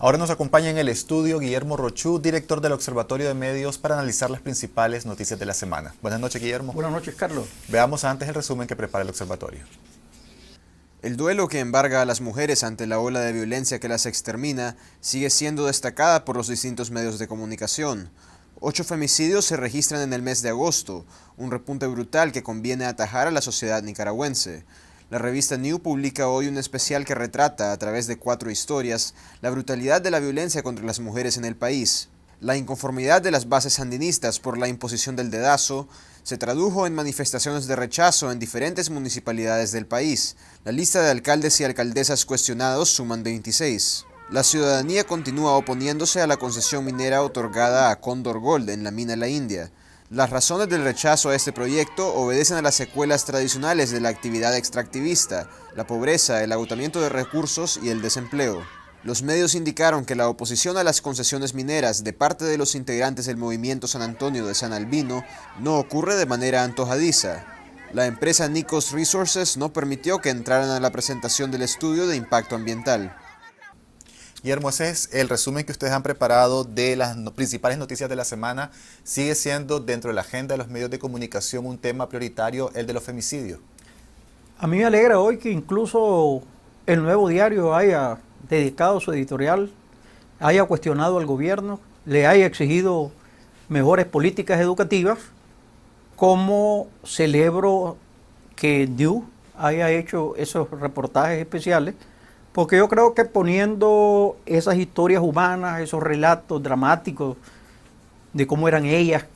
Ahora nos acompaña en el estudio Guillermo Rochú, director del Observatorio de Medios, para analizar las principales noticias de la semana. Buenas noches, Guillermo. Buenas noches, Carlos. Veamos antes el resumen que prepara el observatorio. El duelo que embarga a las mujeres ante la ola de violencia que las extermina sigue siendo destacada por los distintos medios de comunicación. Ocho femicidios se registran en el mes de agosto, un repunte brutal que conviene atajar a la sociedad nicaragüense. La revista New publica hoy un especial que retrata, a través de cuatro historias, la brutalidad de la violencia contra las mujeres en el país. La inconformidad de las bases sandinistas por la imposición del dedazo se tradujo en manifestaciones de rechazo en diferentes municipalidades del país. La lista de alcaldes y alcaldesas cuestionados suman 26. La ciudadanía continúa oponiéndose a la concesión minera otorgada a Condor Gold en la mina La India. Las razones del rechazo a este proyecto obedecen a las secuelas tradicionales de la actividad extractivista, la pobreza, el agotamiento de recursos y el desempleo. Los medios indicaron que la oposición a las concesiones mineras de parte de los integrantes del movimiento San Antonio de San Albino no ocurre de manera antojadiza. La empresa Nicos Resources no permitió que entraran a la presentación del estudio de impacto ambiental. Guillermo, ese el resumen que ustedes han preparado de las principales noticias de la semana. ¿Sigue siendo dentro de la agenda de los medios de comunicación un tema prioritario el de los femicidios? A mí me alegra hoy que incluso el nuevo diario haya dedicado su editorial, haya cuestionado al gobierno, le haya exigido mejores políticas educativas, como celebro que DIU haya hecho esos reportajes especiales porque yo creo que poniendo esas historias humanas, esos relatos dramáticos de cómo eran ellas,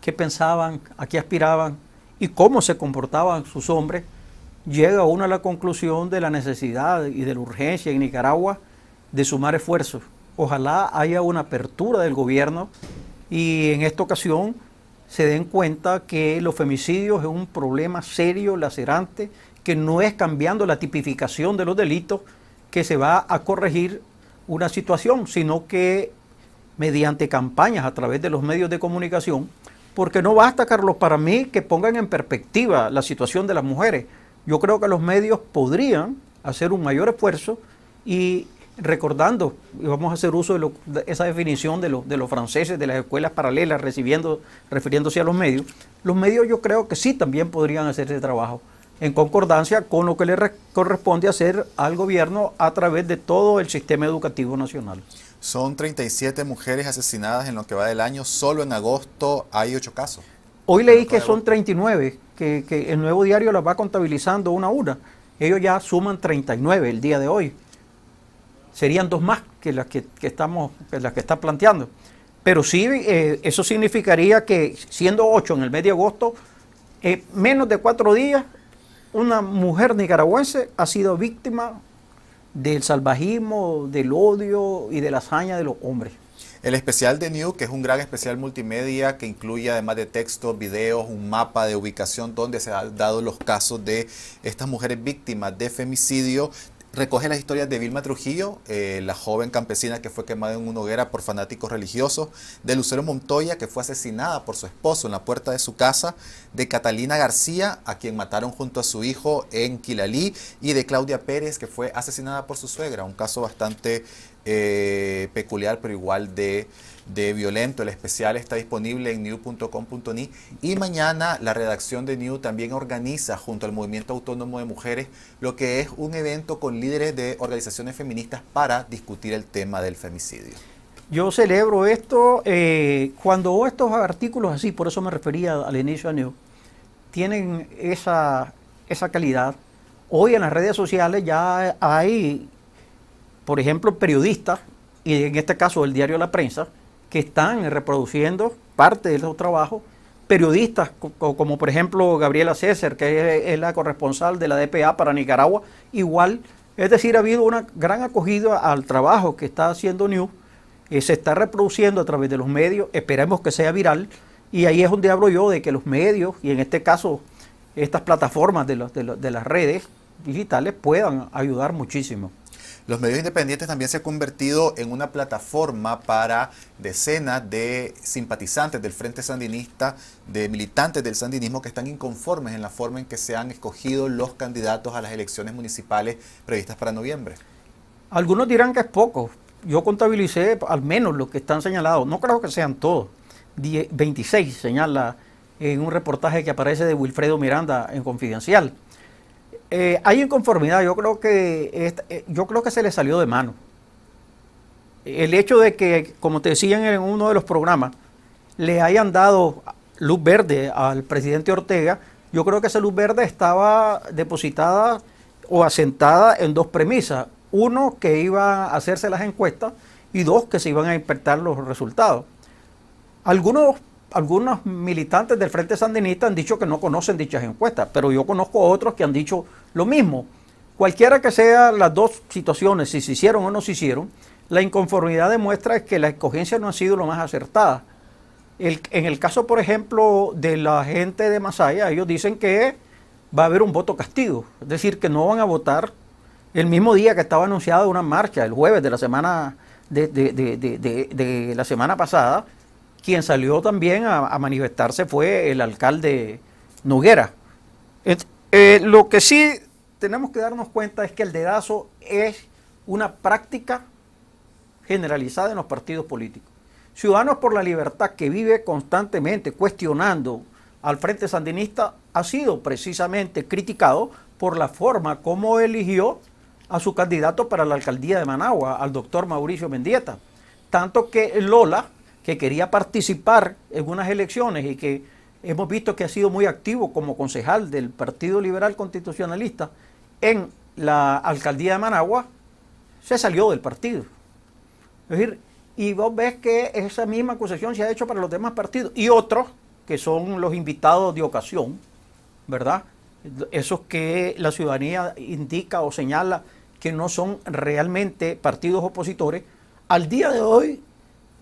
qué pensaban, a qué aspiraban y cómo se comportaban sus hombres, llega uno a la conclusión de la necesidad y de la urgencia en Nicaragua de sumar esfuerzos. Ojalá haya una apertura del gobierno y en esta ocasión se den cuenta que los femicidios es un problema serio, lacerante, que no es cambiando la tipificación de los delitos, que se va a corregir una situación, sino que mediante campañas a través de los medios de comunicación, porque no basta, Carlos, para mí que pongan en perspectiva la situación de las mujeres. Yo creo que los medios podrían hacer un mayor esfuerzo y recordando, y vamos a hacer uso de, esa definición de, de, los franceses, de las escuelas paralelas, recibiendo, refiriéndose a los medios, los medios yo creo que sí también podrían hacer ese trabajo en concordancia con lo que le corresponde hacer al gobierno a través de todo el sistema educativo nacional. Son 37 mujeres asesinadas en lo que va del año, solo en agosto hay 8 casos. Hoy leí que son 39, que, el nuevo diario las va contabilizando una a una. Ellos ya suman 39 el día de hoy. Serían dos más que las que, estamos, las que está planteando. Pero sí, eh, eso significaría que siendo 8 en el mes de agosto, eh, menos de 4 días una mujer nicaragüense ha sido víctima del salvajismo, del odio y de la hazaña de los hombres. El especial de New, que es un gran especial multimedia que incluye además de textos, videos, un mapa de ubicación donde se han dado los casos de estas mujeres víctimas de femicidio, recoge las historias de Vilma Trujillo, eh, la joven campesina que fue quemada en una hoguera por fanáticos religiosos, de Lucero Montoya, que fue asesinada por su esposo en la puerta de su casa, de Catalina García, a quien mataron junto a su hijo en Quilalí, y de Claudia Pérez, que fue asesinada por su suegra, un caso bastante eh, peculiar, pero igual de de Violento. El especial está disponible en new.com.ni y mañana la redacción de New también organiza junto al Movimiento Autónomo de Mujeres lo que es un evento con líderes de organizaciones feministas para discutir el tema del femicidio. Yo celebro esto eh, cuando estos artículos así, por eso me refería al inicio a New, tienen esa, esa calidad. Hoy en las redes sociales ya hay, por ejemplo, periodistas, y en este caso el diario La Prensa, que están reproduciendo parte de esos trabajos periodistas, como por ejemplo Gabriela César, que es la corresponsal de la DPA para Nicaragua, igual. Es decir, ha habido una gran acogida al trabajo que está haciendo News, eh, se está reproduciendo a través de los medios, esperemos que sea viral, y ahí es donde hablo yo de que los medios, y en este caso estas plataformas de las redes digitales, puedan ayudar muchísimo. Los medios independientes también se han convertido en una plataforma para decenas de simpatizantes del Frente Sandinista, de militantes del sandinismo que están inconformes en la forma en que se han escogido los candidatos a las elecciones municipales previstas para noviembre. Algunos dirán que es poco. Yo contabilicé al menos los que están señalados. No creo que sean todos. 26 señala en un reportaje que aparece de Wilfredo Miranda en Confidencial. Eh, hay inconformidad, yo creo, que, eh, yo creo que se le salió de mano. El hecho de que, como te decían en uno de los programas, le hayan dado luz verde al presidente Ortega, yo creo que esa luz verde estaba depositada o asentada en dos premisas. Uno, que iba a hacerse las encuestas y dos, que se iban a interpretar los resultados. Algunos algunos militantes del Frente Sandinista han dicho que no conocen dichas encuestas, pero yo conozco otros que han dicho lo mismo, cualquiera que sea las dos situaciones, si se hicieron o no se hicieron, la inconformidad demuestra que la escogencia no ha sido lo más acertada. en el caso, por ejemplo, de la gente de Masaya, ellos dicen que va a haber un voto castigo, es decir, que no van a votar el mismo día que estaba anunciada una marcha, el jueves de la semana de, de, de, de la semana pasada, quien salió también a, manifestarse fue el alcalde Noguera. Eh, lo que sí tenemos que darnos cuenta es que el dedazo es una práctica generalizada en los partidos políticos. Ciudadanos por la Libertad, que vive constantemente cuestionando al Frente Sandinista, ha sido precisamente criticado por la forma como eligió a su candidato para la alcaldía de Managua, al doctor Mauricio Mendieta. Tanto que Lola, que quería participar en unas elecciones y que hemos visto que ha sido muy activo como concejal del Partido Liberal Constitucionalista, en la alcaldía de Managua se salió del partido. Es decir, y vos ves que esa misma acusación se ha hecho para los demás partidos y otros que son los invitados de ocasión, ¿verdad? Esos que la ciudadanía indica o señala que no son realmente partidos opositores, al día de hoy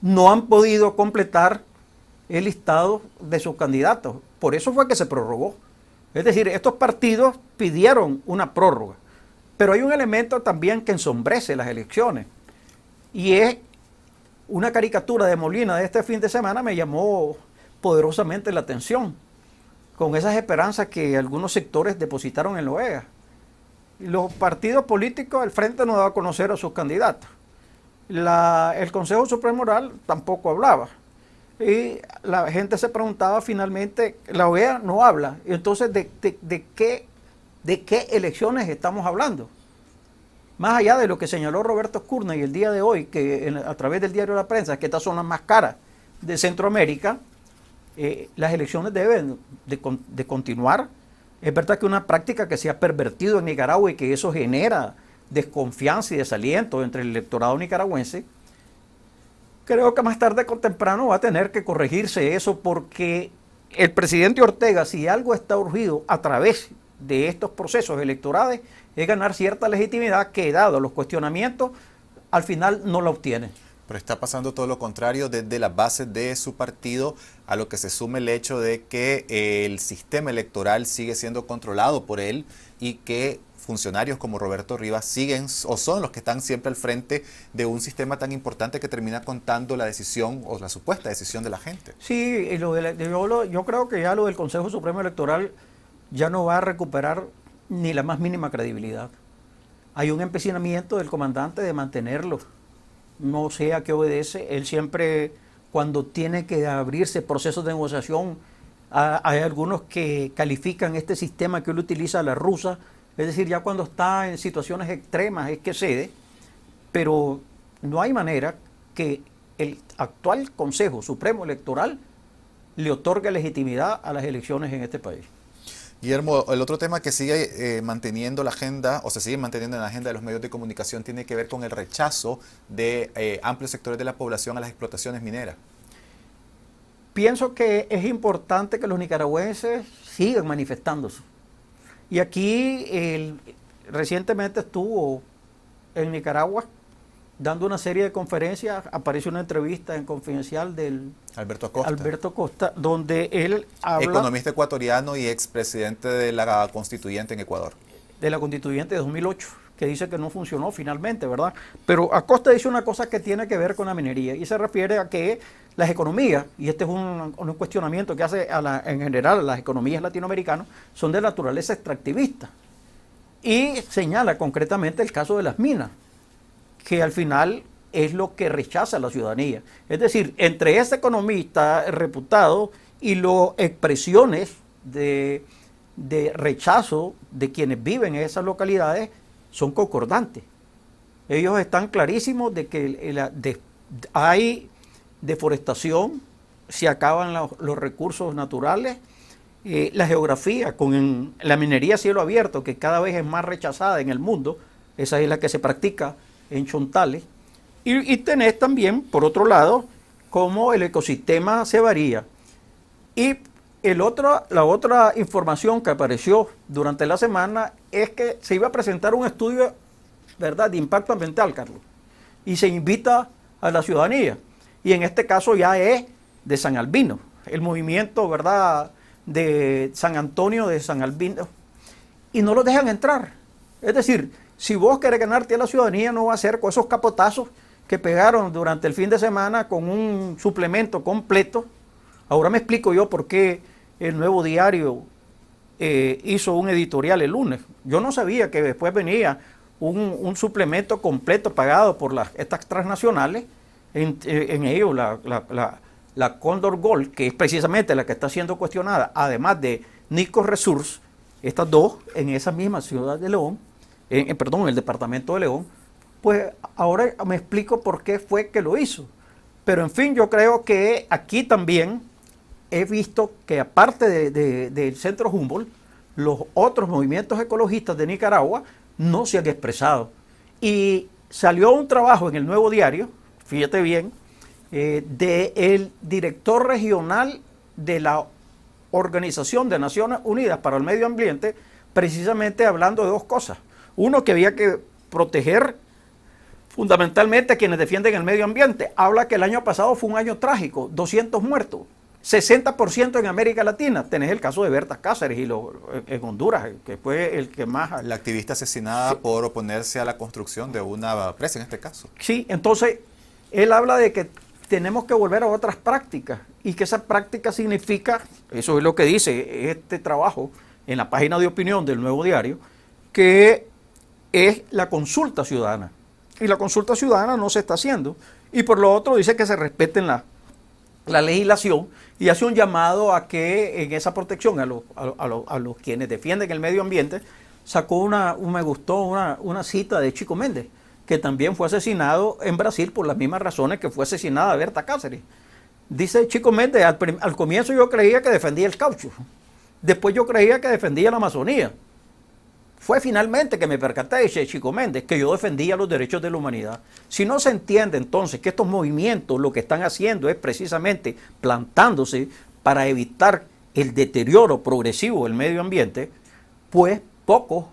no han podido completar el listado de sus candidatos. Por eso fue que se prorrogó. Es decir, estos partidos pidieron una prórroga. Pero hay un elemento también que ensombrece las elecciones y es una caricatura de Molina de este fin de semana me llamó poderosamente la atención con esas esperanzas que algunos sectores depositaron en la OEA. Los partidos políticos, el Frente no daba a conocer a sus candidatos. el Consejo Supremo Oral tampoco hablaba. Y la gente se preguntaba finalmente, la OEA no habla. Entonces, de qué de qué elecciones estamos hablando. Más allá de lo que señaló Roberto Curna y el día de hoy, que a través del diario de la prensa, que estas son las más caras de Centroamérica, eh, las elecciones deben de, de continuar. Es verdad que una práctica que se ha pervertido en Nicaragua y que eso genera desconfianza y desaliento entre el electorado nicaragüense, creo que más tarde o temprano va a tener que corregirse eso porque el presidente Ortega, si algo está urgido a través de estos procesos electorales es ganar cierta legitimidad que, dado los cuestionamientos, al final no la obtiene. Pero está pasando todo lo contrario desde la base de su partido, a lo que se suma el hecho de que eh, el sistema electoral sigue siendo controlado por él y que funcionarios como Roberto Rivas siguen o son los que están siempre al frente de un sistema tan importante que termina contando la decisión o la supuesta decisión de la gente. Sí, lo yo creo que ya lo del Consejo Supremo Electoral ya no va a recuperar ni la más mínima credibilidad. Hay un empecinamiento del comandante de mantenerlo. No sé a qué obedece. Él siempre, cuando tiene que abrirse procesos de negociación, hay algunos que califican este sistema que él utiliza, la rusa, es decir, ya cuando está en situaciones extremas es que cede, pero no hay manera que el actual Consejo Supremo Electoral le otorgue legitimidad a las elecciones en este país. Guillermo, el otro tema que sigue eh, manteniendo la agenda o se sigue manteniendo en la agenda de los medios de comunicación tiene que ver con el rechazo de eh, amplios sectores de la población a las explotaciones mineras. Pienso que es importante que los nicaragüenses sigan manifestándose. Y aquí recientemente estuvo en Nicaragua dando una serie de conferencias, aparece una entrevista en Confidencial del Alberto Costa, Alberto Costa donde él habla... Economista ecuatoriano y expresidente de la constituyente en Ecuador. De la constituyente de 2008, que dice que no funcionó finalmente, ¿verdad? Pero Acosta dice una cosa que tiene que ver con la minería y se refiere a que las economías, y este es un, cuestionamiento que hace en general las economías latinoamericanas, son de naturaleza extractivista. Y señala concretamente el caso de las minas que al final es lo que rechaza la ciudadanía. Es decir, entre ese economista reputado y las expresiones de, rechazo de quienes viven en esas localidades son concordantes. Ellos están clarísimos de que hay deforestación, se acaban los, recursos naturales, eh, la geografía con la minería a cielo abierto, que cada vez es más rechazada en el mundo, esa es la que se practica en Chontales. Y, tenés también, por otro lado, cómo el ecosistema se varía. Y el otro, la otra información que apareció durante la semana es que se iba a presentar un estudio ¿verdad? de impacto ambiental, Carlos. Y se invita a la ciudadanía. Y en este caso ya es de San Albino, el movimiento ¿verdad? de San Antonio de San Albino. Y no lo dejan entrar. Es decir, si vos querés ganarte a la ciudadanía, no va a ser con esos capotazos que pegaron durante el fin de semana con un suplemento completo. Ahora me explico yo por qué el nuevo diario eh, hizo un editorial el lunes. Yo no sabía que después venía un, suplemento completo pagado por las, estas transnacionales, en, eh, ellos la, la, Condor Gold, que es precisamente la que está siendo cuestionada, además de Nico Resource, estas dos en esa misma ciudad de León perdón, en el departamento de León, pues ahora me explico por qué fue que lo hizo. Pero en fin, yo creo que aquí también he visto que aparte del centro Humboldt, los otros movimientos ecologistas de Nicaragua no se han expresado. Y salió un trabajo en el nuevo diario, fíjate bien, eh, del director regional de la Organización de Naciones Unidas para el Medio Ambiente, precisamente hablando de dos cosas. Uno que había que proteger fundamentalmente a quienes defienden el medio ambiente. Habla que el año pasado fue un año trágico, 200 muertos, 60% en América Latina. Tenés el caso de Berta Cáceres y lo, eh, en Honduras, que fue el que más... La activista asesinada por oponerse a la construcción de una presa en este caso. Sí, entonces él habla de que tenemos que volver a otras prácticas y que esa práctica significa, eso es lo que dice este trabajo en la página de opinión del nuevo diario, que es la consulta ciudadana. Y la consulta ciudadana no se está haciendo. Y por lo otro dice que se respeten la, legislación y hace un llamado a que en esa protección a, los, quienes defienden el medio ambiente, sacó una, un, me gustó una, cita de Chico Méndez, que también fue asesinado en Brasil por las mismas razones que fue asesinada Berta Cáceres. Dice Chico Méndez, al comienzo yo creía que defendía el caucho, después yo creía que defendía la Amazonía. Fue finalmente que me percaté de Chico Méndez que yo defendía los derechos de la humanidad. Si no se entiende entonces que estos movimientos lo que están haciendo es precisamente plantándose para evitar el deterioro progresivo del medio ambiente, pues pocos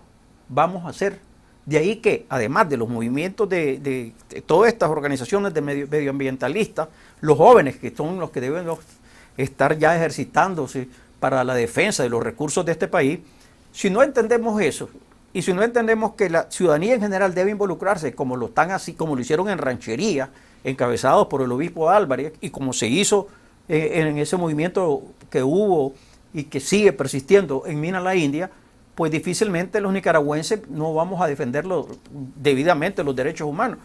vamos a hacer. De ahí que, además de los movimientos de, todas estas organizaciones de medioambientalistas, los jóvenes que son los que deben estar ya ejercitándose para la defensa de los recursos de este país, si no entendemos eso, y si no entendemos que la ciudadanía en general debe involucrarse, como lo están así, como lo hicieron en Ranchería, encabezados por el obispo Álvarez, y como se hizo eh, en ese movimiento que hubo y que sigue persistiendo en Mina la India, pues difícilmente los nicaragüenses no vamos a defender debidamente los derechos humanos.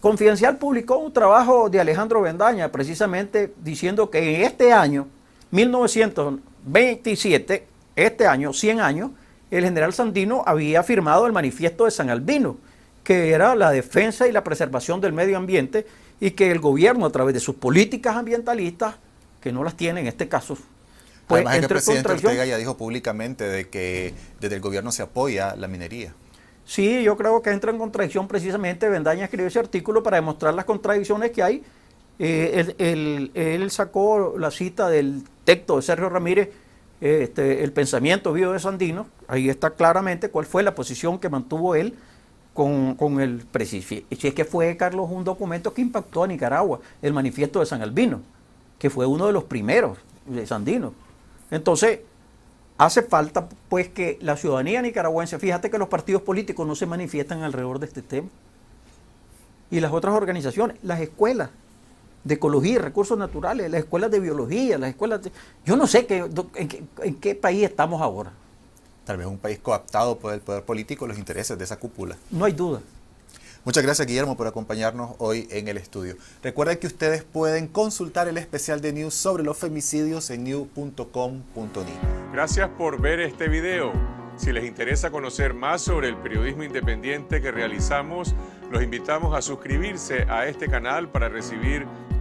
Confidencial publicó un trabajo de Alejandro Vendaña precisamente diciendo que en este año, 1927, este año, 100 años, el general Sandino había firmado el manifiesto de San Albino, que era la defensa y la preservación del medio ambiente y que el gobierno a través de sus políticas ambientalistas, que no las tiene en este caso, pues Además, es que el presidente Ortega ya dijo públicamente de que desde el gobierno se apoya la minería. Sí, yo creo que entra en contradicción precisamente. Vendaña escribió ese artículo para demostrar las contradicciones que hay. Eh, él sacó la cita del texto de Sergio Ramírez este, el pensamiento vivo de Sandino, ahí está claramente cuál fue la posición que mantuvo él con, el presidente. si es que fue, Carlos, un documento que impactó a Nicaragua, el manifiesto de San Albino, que fue uno de los primeros de Sandino. Entonces, hace falta pues que la ciudadanía nicaragüense, fíjate que los partidos políticos no se manifiestan alrededor de este tema. Y las otras organizaciones, las escuelas, de ecología recursos naturales, las escuelas de biología, las escuelas de... Yo no sé en, qué, país estamos ahora. Tal vez un país coaptado por el poder político los intereses de esa cúpula. No hay duda. Muchas gracias Guillermo por acompañarnos hoy en el estudio. Recuerden que ustedes pueden consultar el especial de News sobre los femicidios en new.com.ni. Gracias por ver este video. Si les interesa conocer más sobre el periodismo independiente que realizamos, los invitamos a suscribirse a este canal para recibir